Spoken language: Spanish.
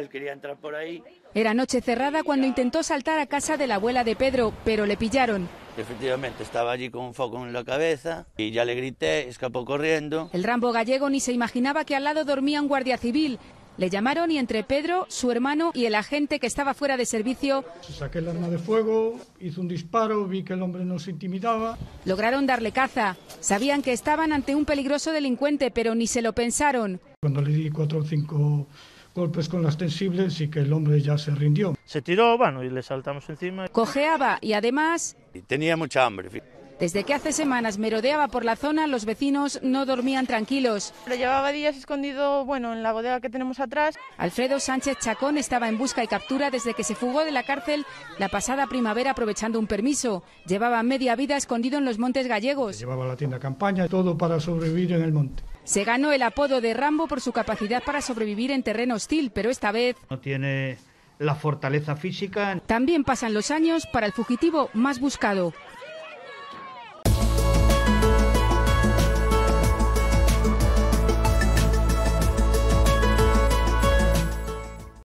Él quería entrar por ahí. Era noche cerrada cuando intentó saltar a casa de la abuela de Pedro, pero le pillaron. Efectivamente, estaba allí con un foco en la cabeza y ya le grité, escapó corriendo. El Rambo gallego ni se imaginaba que al lado dormía un guardia civil. Le llamaron y entre Pedro, su hermano y el agente que estaba fuera de servicio. el arma de fuego, hizo un disparo, vi que el hombre nos intimidaba. Lograron darle caza. Sabían que estaban ante un peligroso delincuente, pero ni se lo pensaron. Cuando le di cuatro o cinco golpes con las tensibles y que el hombre ya se rindió. Se tiró, bueno, y le saltamos encima. Cojeaba y además... Tenía mucha hambre. Desde que hace semanas merodeaba por la zona, los vecinos no dormían tranquilos. Lo llevaba días escondido, bueno, en la bodega que tenemos atrás. Alfredo Sánchez Chacón estaba en busca y captura desde que se fugó de la cárcel la pasada primavera aprovechando un permiso. Llevaba media vida escondido en los montes gallegos. Llevaba la tienda campaña, y todo para sobrevivir en el monte. Se ganó el apodo de Rambo por su capacidad para sobrevivir en terreno hostil, pero esta vez... No tiene la fortaleza física. También pasan los años para el fugitivo más buscado,